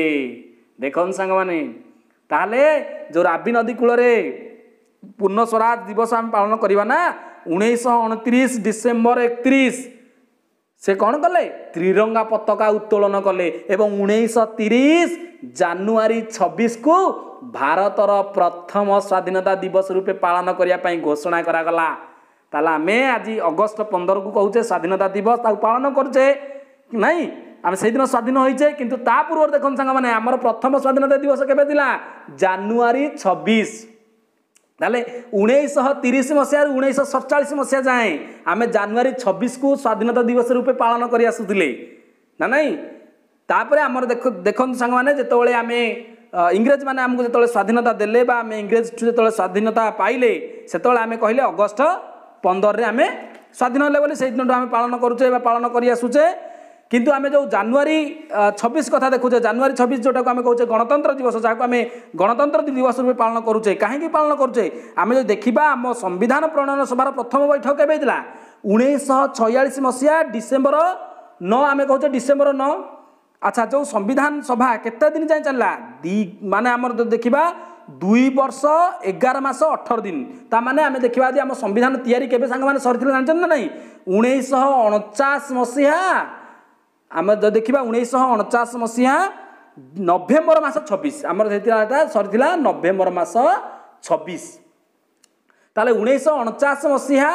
ଦେଖନ୍ତୁ ସାଙ୍ଗମାନେ ତାହେଲେ ଯେଉଁ ରାବି ନଦୀ କୂଳରେ ପୂର୍ଣ୍ଣ ସ୍ୱରାଜ ଦିବସ ଆମେ ପାଳନ କରିବା ନା ଉଣେଇଶହ ଅଣତିରିଶ ଡିସେମ୍ବର ଏକତିରିଶ ସେ କ'ଣ କଲେ ତ୍ରିରଙ୍ଗା ପତାକା ଉତ୍ତୋଳନ କଲେ ଏବଂ ଉଣେଇଶହ ତିରିଶ ଜାନୁଆରୀ ଛବିଶକୁ ଭାରତର ପ୍ରଥମ ସ୍ୱାଧୀନତା ଦିବସ ରୂପେ ପାଳନ କରିବା ପାଇଁ ଘୋଷଣା କରାଗଲା ତାହେଲେ ଆମେ ଆଜି ଅଗଷ୍ଟ ପନ୍ଦରକୁ କହୁଛେ ସ୍ୱାଧୀନତା ଦିବସ ତାକୁ ପାଳନ କରୁଛେ ନାଇଁ ଆମେ ସେଇଦିନ ସ୍ୱାଧୀନ ହୋଇଛେ କିନ୍ତୁ ତା ପୂର୍ବରୁ ଦେଖନ୍ତୁ ସାଙ୍ଗମାନେ ଆମର ପ୍ରଥମ ସ୍ୱାଧୀନତା ଦିବସ କେବେ ଥିଲା ଜାନୁଆରୀ ଛବିଶ ତାହେଲେ ଉଣେଇଶହ ତିରିଶ ମସିହାରୁ ଉଣେଇଶହ ସତଚାଳିଶ ମସିହା ଯାଏଁ ଆମେ ଜାନୁଆରୀ ଛବିଶକୁ ସ୍ୱାଧୀନତା ଦିବସ ରୂପେ ପାଳନ କରି ଆସୁଥିଲେ ନା ନାହିଁ ତାପରେ ଆମର ଦେଖ ଦେଖନ୍ତୁ ସାଙ୍ଗମାନେ ଯେତେବେଳେ ଆମେ ଇଂରେଜମାନେ ଆମକୁ ଯେତେବେଳେ ସ୍ୱାଧୀନତା ଦେଲେ ବା ଆମେ ଇଂରେଜଠୁ ଯେତେବେଳେ ସ୍ୱାଧୀନତା ପାଇଲେ ସେତେବେଳେ ଆମେ କହିଲେ ଅଗଷ୍ଟ ପନ୍ଦରରେ ଆମେ ସ୍ୱାଧୀନ ହେଲେ ବୋଲି ସେଇଦିନଠୁ ଆମେ ପାଳନ କରୁଛେ ବା ପାଳନ କରି ଆସୁଛେ কিন্তু আমি ଯେଉଁ ଜାନୁଆରୀ ଛବିଶ କଥା ଦେଖୁଛେ ଜାନୁଆରୀ ଛବିଶ ଯେଉଁଟାକୁ ଆମେ କହୁଛେ ଗଣତନ୍ତ୍ର ଦିବସ ଯାହାକୁ ଆମେ ଗଣତନ୍ତ୍ର ଦିବସ ରୂପେ ପାଳନ କରୁଛେ କାହିଁକି ପାଳନ କରୁଛେ ଆମେ ଯଦି ଦେଖିବା ଆମ ସମ୍ବିଧାନ ପ୍ରଣୟନ ସଭାର ପ୍ରଥମ ବୈଠକ କେବେ ହେଇଥିଲା ଉଣେଇଶହ ଛୟାଳିଶ ମସିହା ଡିସେମ୍ବର ନଅ ଆମେ କହୁଛେ ଡିସେମ୍ବର ନଅ ଆଚ୍ଛା ଯେଉଁ ସମ୍ବିଧାନ ସଭା କେତେ ଦିନ ଯାଏଁ ଚାଲିଲା ଦି ମାନେ ଆମର ଯଦି ଦେଖିବା ଦୁଇ ବର୍ଷ ଏଗାର ମାସ ଅଠର ଦିନ ତାମାନେ ଆମେ ଦେଖିବା ଯଦି ଆମ ସମ୍ବିଧାନ ତିଆରି କେବେ ସାଙ୍ଗମାନେ ସରିଥିଲା ଜାଣିଛନ୍ତି ନା ନାହିଁ ଉଣେଇଶହ ଅଣଚାଶ ମସିହା ଆମେ ଯଦି ଦେଖିବା ଉଣେଇଶହ ଅଣଚାଶ ମସିହା ନଭେମ୍ବର ମାସ ଛବିଶ ଆମର ସେଥିଟା ସରିଥିଲା ନଭେମ୍ବର ମାସ ଛବିଶ ତାହେଲେ ଉଣେଇଶହ ଅଣଚାଶ ମସିହା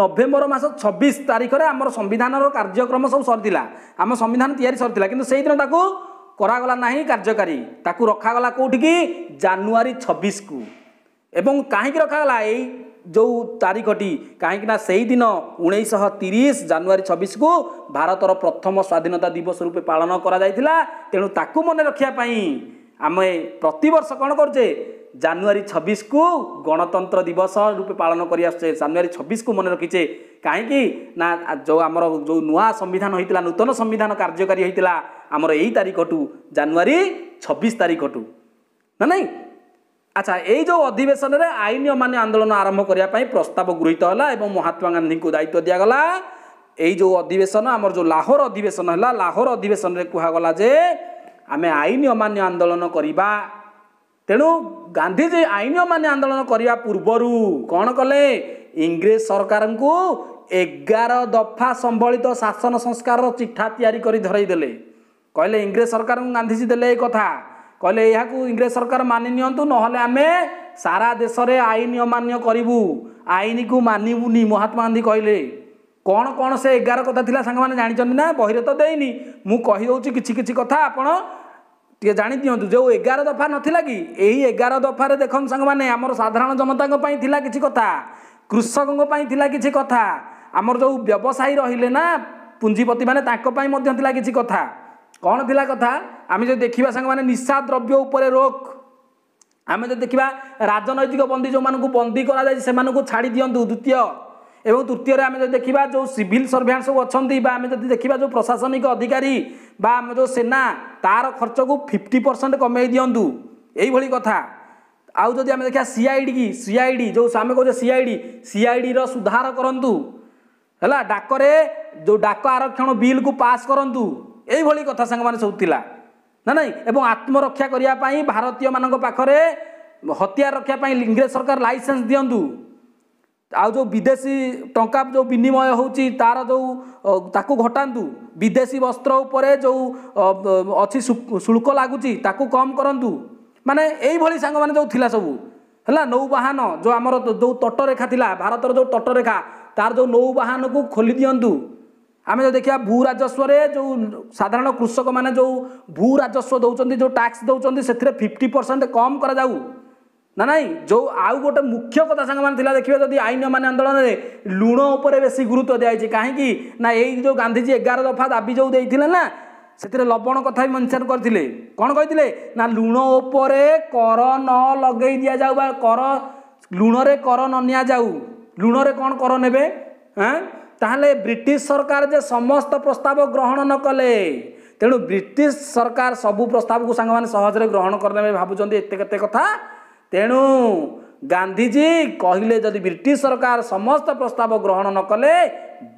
ନଭେମ୍ବର ମାସ ଛବିଶ ତାରିଖରେ ଆମର ସମ୍ବିଧାନର କାର୍ଯ୍ୟକ୍ରମ ସବୁ ସରିଥିଲା ଆମ ସମ୍ବିଧାନ ତିଆରି ସରିଥିଲା କିନ୍ତୁ ସେଇଦିନ ତାକୁ କରାଗଲା ନାହିଁ କାର୍ଯ୍ୟକାରୀ ତାକୁ ରଖାଗଲା କେଉଁଠିକି ଜାନୁଆରୀ ଛବିଶକୁ ଏବଂ କାହିଁକି ରଖାଗଲା ଏଇ ଯେଉଁ ତାରିଖଟି କାହିଁକିନା ସେହିଦିନ ଉଣେଇଶହ ତିରିଶ ଜାନୁଆରୀ ଛବିଶକୁ ଭାରତର ପ୍ରଥମ ସ୍ୱାଧୀନତା ଦିବସ ରୂପେ ପାଳନ କରାଯାଇଥିଲା ତେଣୁ ତାକୁ ମନେ ରଖିବା ପାଇଁ ଆମେ ପ୍ରତିବର୍ଷ କ'ଣ କରୁଛେ ଜାନୁଆରୀ ଛବିଶକୁ ଗଣତନ୍ତ୍ର ଦିବସ ରୂପେ ପାଳନ କରି ଆସୁଛେ ଜାନୁଆରୀ ଛବିଶକୁ ମନେ ରଖିଛେ କାହିଁକି ନା ଯେଉଁ ଆମର ଯେଉଁ ନୂଆ ସମ୍ବିଧାନ ହୋଇଥିଲା ନୂତନ ସମ୍ବିଧାନ କାର୍ଯ୍ୟକାରୀ ହୋଇଥିଲା ଆମର ଏଇ ତାରିଖଠୁ ଜାନୁଆରୀ ଛବିଶ ତାରିଖଠୁ ନା ନାଇଁ ଆଚ୍ଛା ଏଇ ଯେଉଁ ଅଧିବେଶନରେ ଆଇନ ମାନ୍ୟ ଆନ୍ଦୋଳନ ଆରମ୍ଭ କରିବା ପାଇଁ ପ୍ରସ୍ତାବ ଗୃହୀତ ହେଲା ଏବଂ ମହାତ୍ମା ଗାନ୍ଧୀଙ୍କୁ ଦାୟିତ୍ୱ ଦିଆଗଲା ଏଇ ଯେଉଁ ଅଧିବେଶନ ଆମର ଯେଉଁ ଲାହୋର ଅଧିବେଶନ ହେଲା ଲାହୋର ଅଧିବେଶନରେ କୁହାଗଲା ଯେ ଆମେ ଆଇନ ଅମାନ୍ୟ ଆନ୍ଦୋଳନ କରିବା ତେଣୁ ଗାନ୍ଧୀଜୀ ଆଇନ ଅମାନ୍ୟ ଆନ୍ଦୋଳନ କରିବା ପୂର୍ବରୁ କ'ଣ କଲେ ଇଂରେଜ ସରକାରଙ୍କୁ ଏଗାର ଦଫା ସମ୍ବଳିତ ଶାସନ ସଂସ୍କାରର ଚିଠା ତିଆରି କରି ଧରାଇ ଦେଲେ କହିଲେ ଇଂରେଜ ସରକାରଙ୍କୁ ଗାନ୍ଧୀଜୀ ଦେଲେ ଏ କଥା କହିଲେ ଏହାକୁ ଇଂରେଜ ସରକାର ମାନି ନିଅନ୍ତୁ ନହେଲେ ଆମେ ସାରା ଦେଶରେ ଆଇନ ଅମାନ୍ୟ କରିବୁ ଆଇନକୁ ମାନିବୁନି ମହାତ୍ମା ଗାନ୍ଧୀ କହିଲେ କ'ଣ କ'ଣ ସେ ଏଗାର କଥା ଥିଲା ସାଙ୍ଗମାନେ ଜାଣିଛନ୍ତି ନା ବହିରେ ତ ଦେଇନି ମୁଁ କହିଦେଉଛି କିଛି କିଛି କଥା ଆପଣ ଟିକେ ଜାଣିଦିଅନ୍ତୁ ଯେଉଁ ଏଗାର ଦଫା ନଥିଲା କି ଏହି ଏଗାର ଦଫାରେ ଦେଖନ୍ତୁ ସାଙ୍ଗମାନେ ଆମର ସାଧାରଣ ଜନତାଙ୍କ ପାଇଁ ଥିଲା କିଛି କଥା କୃଷକଙ୍କ ପାଇଁ ଥିଲା କିଛି କଥା ଆମର ଯେଉଁ ବ୍ୟବସାୟୀ ରହିଲେ ନା ପୁଞ୍ଜିପତିମାନେ ତାଙ୍କ ପାଇଁ ମଧ୍ୟ ଥିଲା କିଛି କଥା লা কথা আমি যদি দেখা সাং মানে নিশা দ্রব্য উপরে ଉପରେ আমি যদি দেখা রাজনৈতিক বন্দী যে বন্দী করা যায় সে ছাড়ি দিও দ্বিতীয় এবং তৃতীয় আমি যদি দেখা যে সিভিল সর্ভেয়ান্স সব অনেক বা আমি যদি দেখা যে প্রশাসনিক অধিকারী বা আমি যে সেনা তার খরচকু ফিফটি পরসেন্ট কমাই দিও এইভাবে কথা আউ যদি আমি দেখা সিআইডি কি সিআইডি যে আমি কৌছে সিআইডি সিআইডি রুধার করতু হল ডাকরে যে ডাক আরক্ষণ বিল কু পাস করতু ଏଇଭଳି କଥା ସାଙ୍ଗମାନେ ସବୁ ଥିଲା ନା ନାଇଁ ଏବଂ ଆତ୍ମରକ୍ଷା କରିବା ପାଇଁ ଭାରତୀୟମାନଙ୍କ ପାଖରେ ହତିଆର ରଖିବା ପାଇଁ ଇଂରେଜ ସରକାର ଲାଇସେନ୍ସ ଦିଅନ୍ତୁ ଆଉ ଯେଉଁ ବିଦେଶୀ ଟଙ୍କା ଯେଉଁ ବିନିମୟ ହେଉଛି ତା'ର ଯେଉଁ ତାକୁ ଘଟାନ୍ତୁ ବିଦେଶୀ ବସ୍ତ୍ର ଉପରେ ଯେଉଁ ଅଛି ଶୁଳ୍କ ଲାଗୁଛି ତାକୁ କମ୍ କରନ୍ତୁ ମାନେ ଏଇଭଳି ସାଙ୍ଗମାନେ ଯେଉଁ ଥିଲା ସବୁ ହେଲା ନୌବାହାନ ଯେଉଁ ଆମର ଯେଉଁ ତଟରେଖା ଥିଲା ଭାରତର ଯେଉଁ ତଟରେଖା ତା'ର ଯେଉଁ ନୌବାହାନକୁ ଖୋଲି ଦିଅନ୍ତୁ ଆମେ ଯଦି ଦେଖିବା ଭୂ ରାଜସ୍ୱରେ ଯେଉଁ ସାଧାରଣ କୃଷକମାନେ ଯେଉଁ ଭୂ ରାଜସ୍ୱ ଦେଉଛନ୍ତି ଯେଉଁ ଟ୍ୟାକ୍ସ ଦେଉଛନ୍ତି ସେଥିରେ ଫିଫ୍ଟି ପରସେଣ୍ଟ କମ୍ କରାଯାଉ ନା ନାହିଁ ଯେଉଁ ଆଉ ଗୋଟେ ମୁଖ୍ୟ କଥା ସାଙ୍ଗମାନେ ଥିଲା ଦେଖିବେ ଯଦି ଆଇନମାନେ ଆନ୍ଦୋଳନରେ ଲୁଣ ଉପରେ ବେଶୀ ଗୁରୁତ୍ୱ ଦିଆଯାଇଛି କାହିଁକି ନା ଏଇ ଯେଉଁ ଗାନ୍ଧିଜୀ ଏଗାର ଦଫା ଦାବି ଯେଉଁ ଦେଇଥିଲେ ନା ସେଥିରେ ଲବଣ କଥା ବି ମେନ୍ସନ୍ କରିଥିଲେ କ'ଣ କହିଥିଲେ ନା ଲୁଣ ଉପରେ କର ନ ଲଗେଇ ଦିଆଯାଉ ବା କର ଲୁଣରେ କର ନ ନିଆଯାଉ ଲୁଣରେ କ'ଣ କର ନେବେ ହଁ ତାହେଲେ ବ୍ରିଟିଶ ସରକାର ଯେ ସମସ୍ତ ପ୍ରସ୍ତାବ ଗ୍ରହଣ ନକଲେ ତେଣୁ ବ୍ରିଟିଶ ସରକାର ସବୁ ପ୍ରସ୍ତାବକୁ ସାଙ୍ଗମାନେ ସହଜରେ ଗ୍ରହଣ କରିନେବେ ଭାବୁଛନ୍ତି ଏତେ କେତେ କଥା ତେଣୁ ଗାନ୍ଧୀଜୀ କହିଲେ ଯଦି ବ୍ରିଟିଶ ସରକାର ସମସ୍ତ ପ୍ରସ୍ତାବ ଗ୍ରହଣ ନକଲେ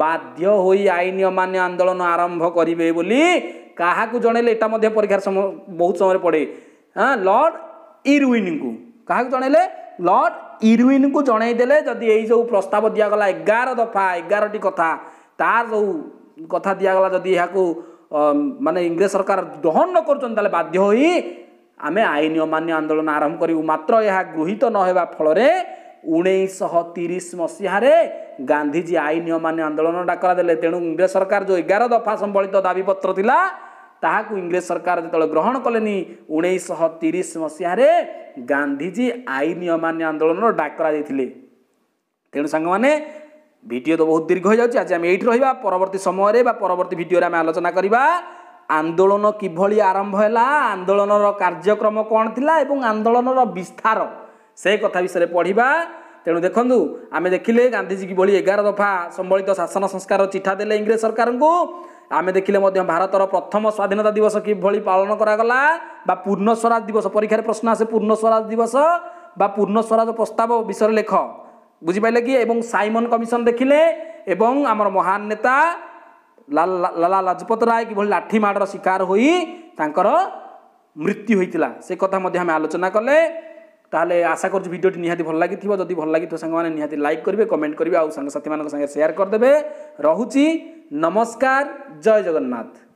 ବାଧ୍ୟ ହୋଇ ଆଇନ ଅମାନ୍ୟ ଆନ୍ଦୋଳନ ଆରମ୍ଭ କରିବେ ବୋଲି କାହାକୁ ଜଣେଇଲେ ଏଇଟା ମଧ୍ୟ ପରୀକ୍ଷାର ସମୟ ବହୁତ ସମୟରେ ପଡ଼େ ହଁ ଲର୍ଡ଼ ଇରୱିନ୍ଙ୍କୁ କାହାକୁ ଜଣେଇଲେ ଲର୍ଡ଼ ଇରୁଇନ୍କୁ ଜଣେଇ ଦେଲେ ଯଦି ଏଇ ଯେଉଁ ପ୍ରସ୍ତାବ ଦିଆଗଲା ଏଗାର ଦଫା ଏଗାରଟି କଥା ତାର ଯେଉଁ କଥା ଦିଆଗଲା ଯଦି ଏହାକୁ ମାନେ ଇଂରେଜ ସରକାର ଗ୍ରହଣ ନ କରୁଛନ୍ତି ତାହେଲେ ବାଧ୍ୟ ହୋଇ ଆମେ ଆଇନ ଅମାନ୍ୟ ଆନ୍ଦୋଳନ ଆରମ୍ଭ କରିବୁ ମାତ୍ର ଏହା ଗୃହୀତ ନ ହେବା ଫଳରେ ଉଣେଇଶହ ତିରିଶ ମସିହାରେ ଗାନ୍ଧିଜୀ ଆଇନ ଅମାନ୍ୟ ଆନ୍ଦୋଳନ ଡାକରା ଦେଲେ ତେଣୁ ଇଂରେଜ ସରକାର ଯେଉଁ ଏଗାର ଦଫା ସମ୍ବଳିତ ଦାବିପତ୍ର ଥିଲା ତାହାକୁ ଇଂରେଜ ସରକାର ଯେତେବେଳେ ଗ୍ରହଣ କଲେନି ଉଣେଇଶହ ତିରିଶ ମସିହାରେ ଗାନ୍ଧୀଜୀ ଆଇନ ଅମାନ୍ୟ ଆନ୍ଦୋଳନର ଡାକରା ଦେଇଥିଲେ ତେଣୁ ସାଙ୍ଗମାନେ ଭିଡ଼ିଓ ତ ବହୁତ ଦୀର୍ଘ ହୋଇଯାଉଛି ଆଜି ଆମେ ଏଇଠି ରହିବା ପରବର୍ତ୍ତୀ ସମୟରେ ବା ପରବର୍ତ୍ତୀ ଭିଡ଼ିଓରେ ଆମେ ଆଲୋଚନା କରିବା ଆନ୍ଦୋଳନ କିଭଳି ଆରମ୍ଭ ହେଲା ଆନ୍ଦୋଳନର କାର୍ଯ୍ୟକ୍ରମ କ'ଣ ଥିଲା ଏବଂ ଆନ୍ଦୋଳନର ବିସ୍ତାର ସେ କଥା ବିଷୟରେ ପଢ଼ିବା ତେଣୁ ଦେଖନ୍ତୁ ଆମେ ଦେଖିଲେ ଗାନ୍ଧୀଜୀ କିଭଳି ଏଗାର ଦଫା ସମ୍ବଳିତ ଶାସନ ସଂସ୍କାର ଚିଠା ଦେଲେ ଇଂରେଜ ସରକାରଙ୍କୁ ଆମେ ଦେଖିଲେ ମଧ୍ୟ ଭାରତର ପ୍ରଥମ ସ୍ୱାଧୀନତା ଦିବସ କିଭଳି ପାଳନ କରାଗଲା ବା ପୂର୍ଣ୍ଣ ସ୍ୱରାଜ ଦିବସ ପରୀକ୍ଷାରେ ପ୍ରଶ୍ନ ଆସେ ପୂର୍ଣ୍ଣ ସ୍ୱରାଜ ଦିବସ ବା ପୂର୍ଣ୍ଣ ସ୍ୱରାଜ ପ୍ରସ୍ତାବ ବିଷୟରେ ଲେଖ ବୁଝିପାରିଲେ କି ଏବଂ ସାଇମନ କମିଶନ ଦେଖିଲେ ଏବଂ ଆମର ମହାନ ନେତା ଲାଲା ଲାଜପତ ରାୟ କିଭଳି ଲାଠି ମାଡ଼ର ଶିକାର ହୋଇ ତାଙ୍କର ମୃତ୍ୟୁ ହୋଇଥିଲା ସେ କଥା ମଧ୍ୟ ଆମେ ଆଲୋଚନା କଲେ ତାହେଲେ ଆଶା କରୁଛୁ ଭିଡ଼ିଓଟି ନିହାତି ଭଲ ଲାଗିଥିବ ଯଦି ଭଲ ଲାଗିଥିବ ସାଙ୍ଗମାନେ ନିହାତି ଲାଇକ୍ କରିବେ କମେଣ୍ଟ କରିବେ ଆଉ ସାଙ୍ଗସାଥିମାନଙ୍କ ସାଙ୍ଗେ ସେୟାର କରିଦେବେ ରହୁଛି नमस्कार जय जगन्नाथ